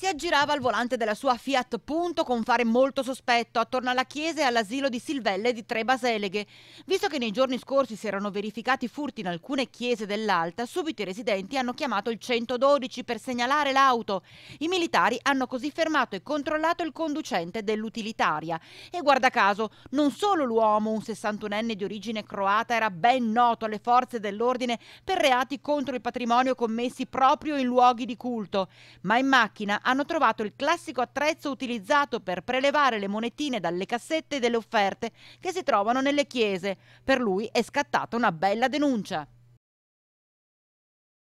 Si aggirava al volante della sua Fiat Punto con fare molto sospetto attorno alla chiesa e all'asilo di Silvelle di Tre Baseleghe. Visto che nei giorni scorsi si erano verificati furti in alcune chiese dell'Alta, subito i residenti hanno chiamato il 112 per segnalare l'auto. I militari hanno così fermato e controllato il conducente dell'utilitaria. E guarda caso, non solo l'uomo, un 61enne di origine croata, era ben noto alle forze dell'ordine per reati contro il patrimonio commessi proprio in luoghi di culto, ma in macchina hanno trovato il classico attrezzo utilizzato per prelevare le monetine dalle cassette delle offerte che si trovano nelle chiese. Per lui è scattata una bella denuncia.